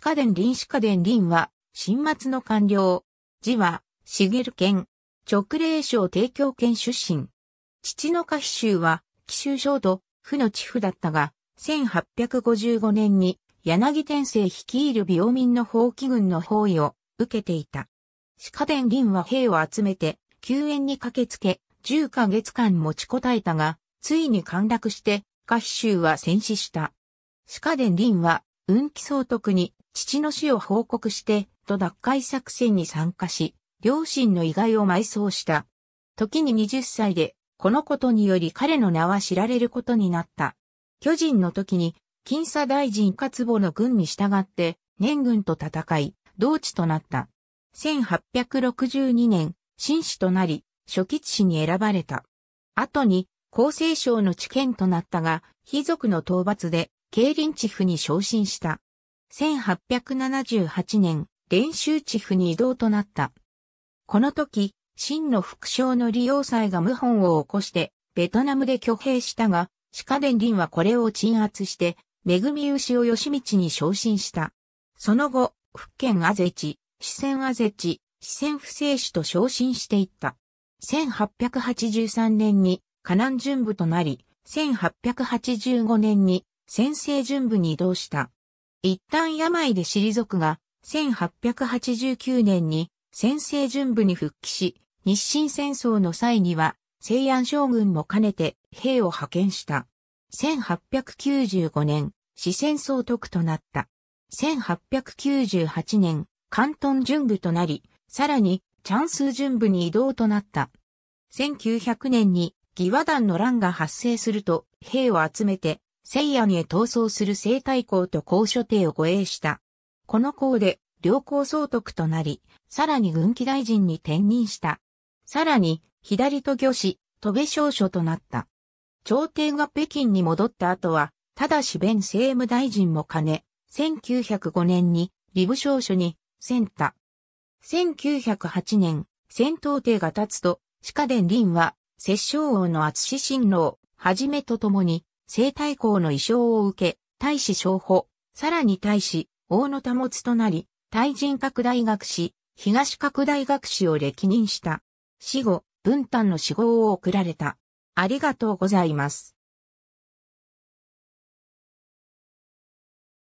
鹿殿林鹿殿林は、新末の官僚。字は、茂県。直令省提供県出身。父の下秘州は、奇州省と、府の地府だったが、1855年に、柳天聖率いる病民の法規軍の包囲を受けていた。鹿殿林は兵を集めて、救援に駆けつけ、10ヶ月間持ちこたえたが、ついに陥落して、下秘州は戦死した。歯科林は、運気総督に父の死を報告して、と脱会作戦に参加し、両親の遺骸を埋葬した。時に20歳で、このことにより彼の名は知られることになった。巨人の時に、金沙大臣活母の軍に従って、年軍と戦い、同地となった。1862年、紳士となり、初期士に選ばれた。後に、厚生省の知見となったが、貴族の討伐で、競輪地府に昇進した。1878年、練習地府に移動となった。この時、真の副将の利用祭が謀反を起こして、ベトナムで挙兵したが、鹿伝林はこれを鎮圧して、恵牛を義道に昇進した。その後、福建あぜち、四川あぜち、四川不正主と昇進していった。1883年に河南巡部となり、1885年に先制巡部に移動した。一旦病で退くが、1889年に先制準部に復帰し、日清戦争の際には、西安将軍も兼ねて兵を派遣した。1895年、四戦総督となった。1898年、関東準部となり、さらに、チャンス準部に移動となった。1900年に、義和団の乱が発生すると、兵を集めて、西安へ逃走する西太后と高所帝を護衛した。この功で、両好総督となり、さらに軍機大臣に転任した。さらに、左と御師、戸部少書となった。朝廷が北京に戻った後は、ただし弁政務大臣も兼ね、1905年に、リブ少書に、選太。1908年、戦闘帝が立つと、鹿伝林は、摂政王の厚志新郎、はじめとともに、西太后の遺装を受け、大使商法、さらに大使、王の保つとなり、大人拡大学士、東拡大学士を歴任した。死後、文旦の死後を送られた。ありがとうございます。